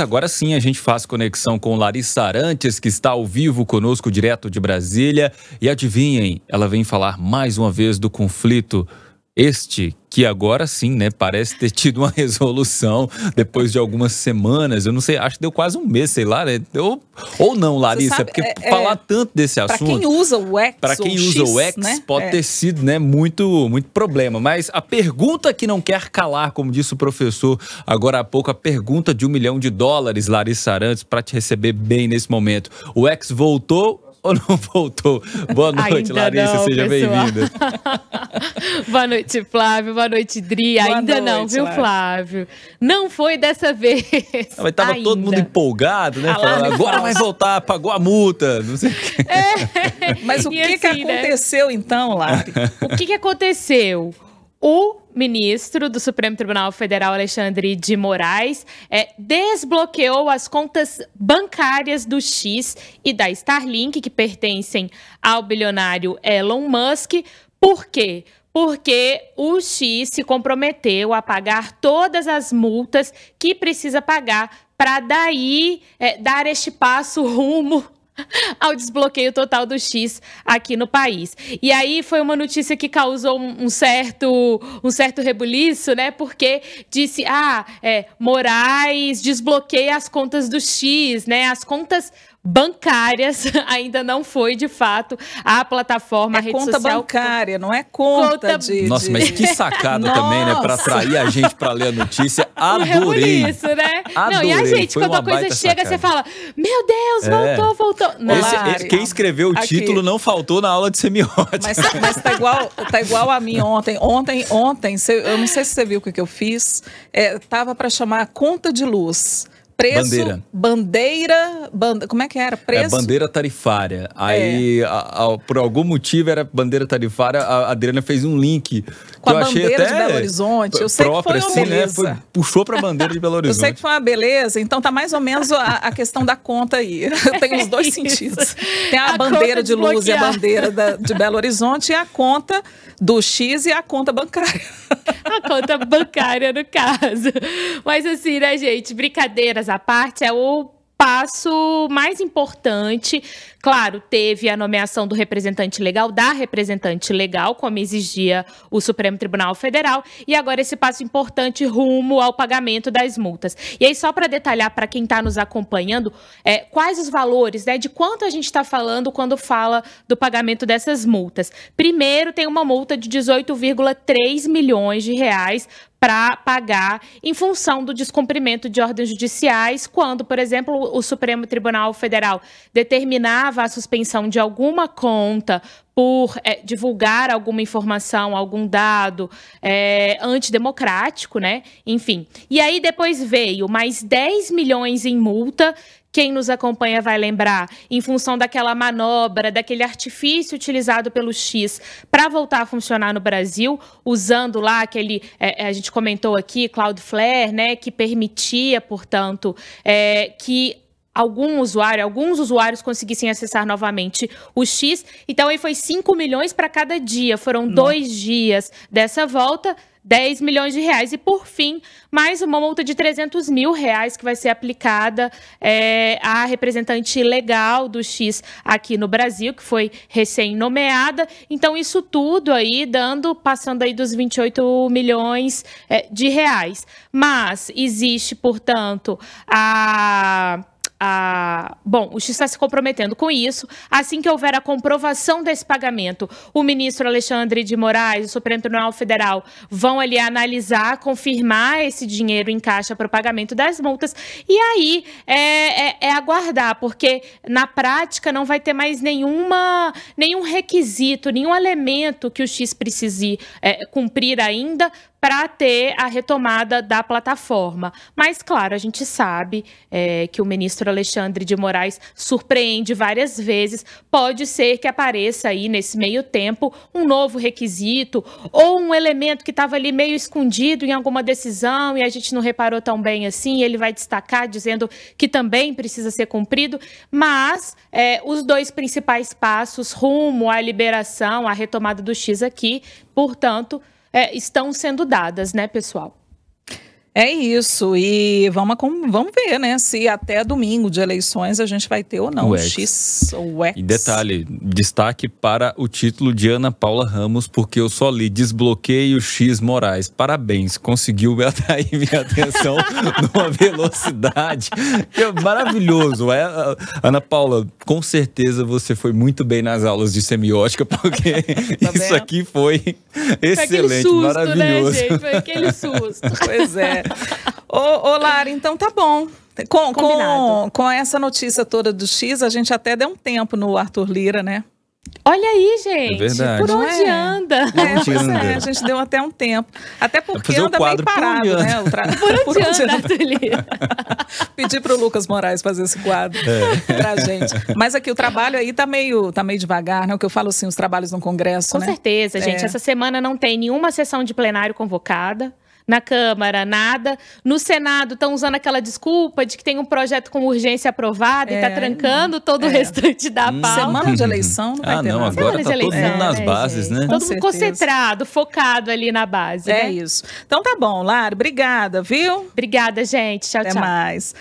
agora sim a gente faz conexão com Larissa Arantes, que está ao vivo conosco direto de Brasília. E adivinhem, ela vem falar mais uma vez do conflito este que agora sim, né, parece ter tido uma resolução depois de algumas semanas. Eu não sei, acho que deu quase um mês, sei lá, né? Ou, ou não, Larissa, sabe, porque é, é falar é, tanto desse assunto. Para quem usa o X, para quem usa X, o X, né? pode é. ter sido, né, muito, muito problema. Mas a pergunta que não quer calar, como disse o professor agora há pouco, a pergunta de um milhão de dólares, Larissa Arantes, para te receber bem nesse momento. O X voltou ou não voltou? Boa noite, Ainda Larissa, não, seja bem-vinda. boa noite, Flávio. Boa noite, Dri. Boa Ainda noite, não, viu, Flávio. Não foi dessa vez. Não, ah, mas tava Ainda. todo mundo empolgado, né? Ah, Falando, agora vai voltar, pagou a multa, não sei o quê. É. Mas o que, assim, que né? aconteceu né? então, Lari? O que, que aconteceu? o ministro do Supremo Tribunal Federal, Alexandre de Moraes, é, desbloqueou as contas bancárias do X e da Starlink, que pertencem ao bilionário Elon Musk. Por quê? porque o X se comprometeu a pagar todas as multas que precisa pagar para daí é, dar este passo rumo ao desbloqueio total do X aqui no país. E aí foi uma notícia que causou um, certo um certo rebuliço, né? Porque disse, ah, é, Moraes desbloqueia as contas do X, né? As contas bancárias ainda não foi, de fato, a plataforma é a rede conta social. bancária, não é conta, conta... de... Nossa, mas que sacada também, né? Para atrair a gente para ler a notícia. É Adorei. É isso, né? Adorei. Não, e a gente, foi quando a coisa chega, sacada. você fala, meu Deus, é. voltou, voltou. Não, esse, esse, quem escreveu o Aqui. título não faltou na aula de semiótica. Mas, tá, mas tá, igual, tá igual a mim ontem. Ontem, ontem, eu não sei se você viu o que eu fiz, é, tava para chamar a conta de luz preço, bandeira. Bandeira, bande... como é que era? É, preço? É, bandeira tarifária. Aí, é. a, a, por algum motivo, era bandeira tarifária. A Adriana fez um link. Com a eu bandeira até de Belo Horizonte. Eu sei que foi uma assim, beleza. Né? Foi, puxou para a bandeira de Belo Horizonte. eu sei que foi uma beleza. Então, tá mais ou menos a, a questão da conta aí. Tem os dois sentidos. Tem a, bandeira de luz e a bandeira da, de Belo Horizonte e a conta do X e a conta bancária. a conta bancária, no caso. Mas assim, né, gente? Brincadeiras à parte, é o passo mais importante. Claro, teve a nomeação do representante legal, da representante legal, como exigia o Supremo Tribunal Federal, e agora esse passo importante rumo ao pagamento das multas. E aí, só para detalhar para quem está nos acompanhando, é, quais os valores, né, de quanto a gente está falando quando fala do pagamento dessas multas. Primeiro, tem uma multa de 18,3 milhões de reais para pagar em função do descumprimento de ordens judiciais, quando, por exemplo, o Supremo Tribunal Federal determinava a suspensão de alguma conta por é, divulgar alguma informação, algum dado é, antidemocrático, né? Enfim. E aí depois veio mais 10 milhões em multa quem nos acompanha vai lembrar, em função daquela manobra, daquele artifício utilizado pelo X para voltar a funcionar no Brasil, usando lá aquele, é, é, a gente comentou aqui, Cloudflare, né, que permitia, portanto, é, que algum usuário, alguns usuários conseguissem acessar novamente o X. Então aí foi 5 milhões para cada dia. Foram dois dias dessa volta. 10 milhões de reais. E, por fim, mais uma multa de 300 mil reais que vai ser aplicada é, à representante legal do X aqui no Brasil, que foi recém-nomeada. Então, isso tudo aí dando, passando aí dos 28 milhões é, de reais. Mas existe, portanto, a a. Bom, o X está se comprometendo com isso. Assim que houver a comprovação desse pagamento, o ministro Alexandre de Moraes, o Supremo Tribunal Federal, vão ali analisar, confirmar esse dinheiro em caixa para o pagamento das multas. E aí é, é, é, aguardar, porque na prática não vai ter mais nenhuma, nenhum requisito, nenhum elemento que o X precise é, cumprir ainda para ter a retomada da plataforma. Mas, claro, a gente sabe é, que o ministro Alexandre de Moraes surpreende várias vezes. Pode ser que apareça aí nesse meio tempo um novo requisito ou um elemento que estava ali meio escondido em alguma decisão e a gente não reparou tão bem assim. Ele vai destacar dizendo que também precisa ser cumprido. Mas é, os dois principais passos rumo à liberação, à retomada do X aqui, portanto é, estão sendo dadas, né, pessoal? É isso, e vamos, vamos ver, né, se até domingo de eleições a gente vai ter ou não o X, ou X. E detalhe, destaque para o título de Ana Paula Ramos, porque eu só li desbloqueio X Moraes. Parabéns, conseguiu atrair minha atenção numa velocidade é maravilhoso. É, Ana Paula, com certeza você foi muito bem nas aulas de semiótica, porque tá isso aqui foi excelente, susto, né, maravilhoso. Né, gente? Foi aquele susto. Pois é. ô, ô, Lara, então tá bom. Com, com, com essa notícia toda do X, a gente até deu um tempo no Arthur Lira, né? Olha aí, gente. É verdade. Por onde é. anda? É, anda? É, a gente deu até um tempo. Até porque anda bem parado, por né? Tra... Por onde, por onde anda, anda? Pedi pro Lucas Moraes fazer esse quadro é. pra gente. Mas aqui, o trabalho aí tá meio, tá meio devagar, né? O que eu falo assim, os trabalhos no Congresso, Com né? certeza, gente. É. Essa semana não tem nenhuma sessão de plenário convocada na Câmara, nada. No Senado estão usando aquela desculpa de que tem um projeto com urgência aprovado tá é, e está trancando não, todo é. o restante da hum. pauta. Semana de eleição não vai ah, ter não, nada. Agora Semana tá de eleição. todo mundo nas é, bases, gente. né? todo mundo concentrado, focado ali na base. É né? isso. Então tá bom, Lara, obrigada, viu? Obrigada, gente. Tchau, Até tchau. Até mais.